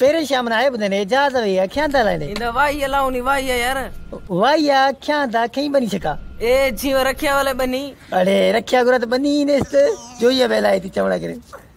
ಪೇರೇಶಾಮ ನಾಯಬದನೆ ಜಾದವಯ್ಯ ಖ್ಯಾಂದಲನೆ ಇಂದ ವಾಯ್ಯ ಲಾವನಿ ವಾಯ್ಯ ಯಾರ ವಾಯ್ಯ ಖ್ಯಾಂದ ಕೈ ಬನಿ ಚಕ ए जीव रखिया वाले बनी अरे रखिया गुरत बनी ने जो ये बेला आई थी चमड़ा करे